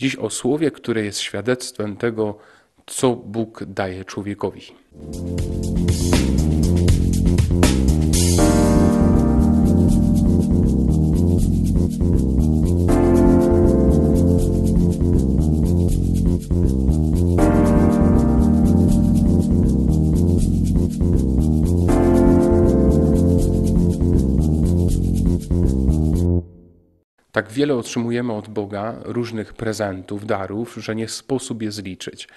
Dziś o słowie, które jest świadectwem tego, co Bóg daje człowiekowi. thank you Tak wiele otrzymujemy od Boga różnych prezentów, darów, że nie sposób je zliczyć.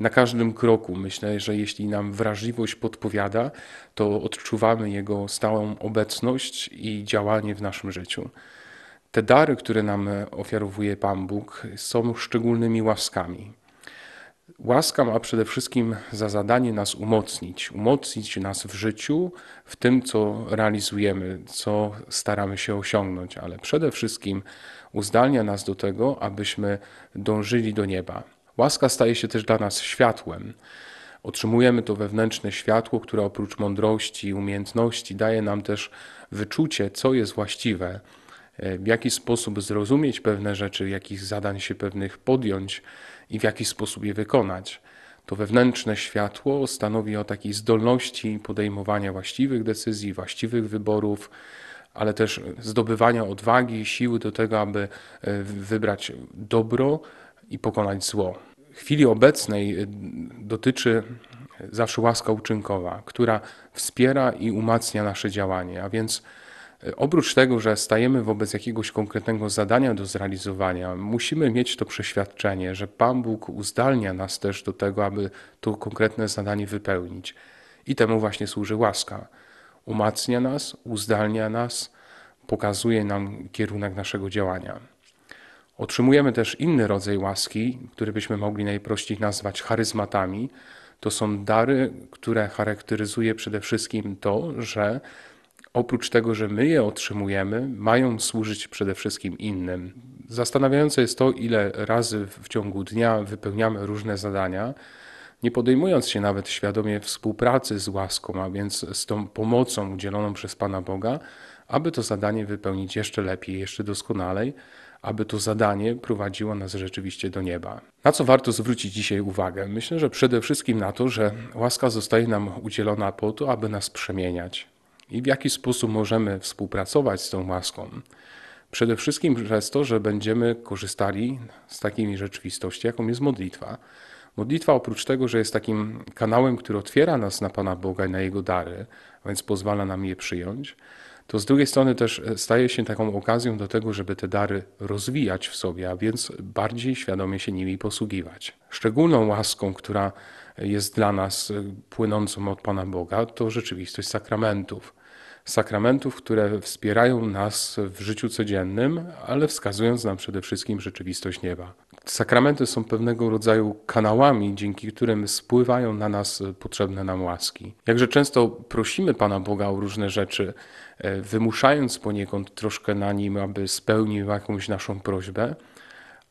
Na każdym kroku myślę, że jeśli nam wrażliwość podpowiada, to odczuwamy Jego stałą obecność i działanie w naszym życiu. Te dary, które nam ofiarowuje Pan Bóg, są szczególnymi łaskami. Łaska ma przede wszystkim za zadanie nas umocnić, umocnić nas w życiu, w tym, co realizujemy, co staramy się osiągnąć, ale przede wszystkim uzdalnia nas do tego, abyśmy dążyli do nieba. Łaska staje się też dla nas światłem. Otrzymujemy to wewnętrzne światło, które oprócz mądrości i umiejętności daje nam też wyczucie, co jest właściwe, E, w jaki sposób zrozumieć pewne rzeczy, jakich zadań się pewnych podjąć i w jaki sposób je wykonać. To wewnętrzne światło stanowi o takiej zdolności podejmowania właściwych decyzji, właściwych wyborów, ale też zdobywania odwagi i siły do tego, aby e, wybrać dobro i pokonać zło. W chwili obecnej e, dotyczy zawsze łaska uczynkowa, która wspiera i umacnia nasze działanie, a więc Oprócz tego, że stajemy wobec jakiegoś konkretnego zadania do zrealizowania, musimy mieć to przeświadczenie, że Pan Bóg uzdalnia nas też do tego, aby to konkretne zadanie wypełnić. I temu właśnie służy łaska. Umacnia nas, uzdalnia nas, pokazuje nam kierunek naszego działania. Otrzymujemy też inny rodzaj łaski, który byśmy mogli najprościej nazwać charyzmatami. To są dary, które charakteryzuje przede wszystkim to, że oprócz tego, że my je otrzymujemy, mają służyć przede wszystkim innym. Zastanawiające jest to, ile razy w ciągu dnia wypełniamy różne zadania, nie podejmując się nawet świadomie współpracy z łaską, a więc z tą pomocą udzieloną przez Pana Boga, aby to zadanie wypełnić jeszcze lepiej, jeszcze doskonalej, aby to zadanie prowadziło nas rzeczywiście do nieba. Na co warto zwrócić dzisiaj uwagę? Myślę, że przede wszystkim na to, że łaska zostaje nam udzielona po to, aby nas przemieniać i w jaki sposób możemy współpracować z tą łaską. Przede wszystkim przez to, że będziemy korzystali z takiej rzeczywistości, jaką jest modlitwa. Modlitwa oprócz tego, że jest takim kanałem, który otwiera nas na Pana Boga i na Jego dary, a więc pozwala nam je przyjąć, to z drugiej strony też staje się taką okazją do tego, żeby te dary rozwijać w sobie, a więc bardziej świadomie się nimi posługiwać. Szczególną łaską, która jest dla nas płynącą od Pana Boga, to rzeczywistość sakramentów sakramentów, które wspierają nas w życiu codziennym, ale wskazując nam przede wszystkim rzeczywistość nieba. Sakramenty są pewnego rodzaju kanałami, dzięki którym spływają na nas potrzebne nam łaski. Jakże często prosimy Pana Boga o różne rzeczy, e, wymuszając poniekąd troszkę na Nim, aby spełnił jakąś naszą prośbę,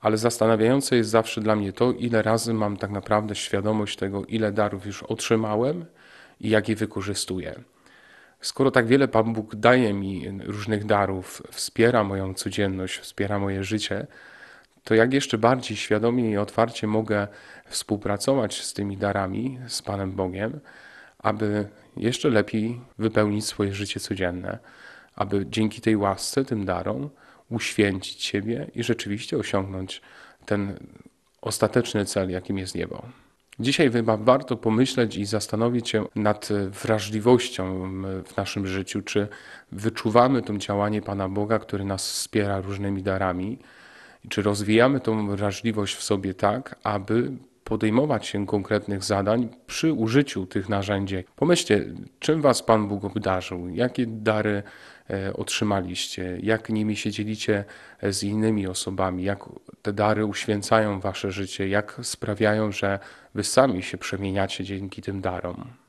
ale zastanawiające jest zawsze dla mnie to, ile razy mam tak naprawdę świadomość tego, ile darów już otrzymałem i jak je wykorzystuję. Skoro tak wiele Pan Bóg daje mi różnych darów, wspiera moją codzienność, wspiera moje życie, to jak jeszcze bardziej świadomie i otwarcie mogę współpracować z tymi darami, z Panem Bogiem, aby jeszcze lepiej wypełnić swoje życie codzienne, aby dzięki tej łasce, tym darom uświęcić siebie i rzeczywiście osiągnąć ten ostateczny cel, jakim jest niebo. Dzisiaj chyba warto pomyśleć i zastanowić się nad e, wrażliwością w naszym życiu, czy wyczuwamy to działanie Pana Boga, który nas wspiera różnymi darami, czy rozwijamy tą wrażliwość w sobie tak, aby podejmować się konkretnych zadań przy użyciu tych narzędzi. Pomyślcie, czym Was Pan Bóg obdarzył, jakie dary E, otrzymaliście, jak nimi się dzielicie e, z innymi osobami, jak te dary uświęcają wasze życie, jak sprawiają, że wy sami się przemieniacie dzięki tym darom.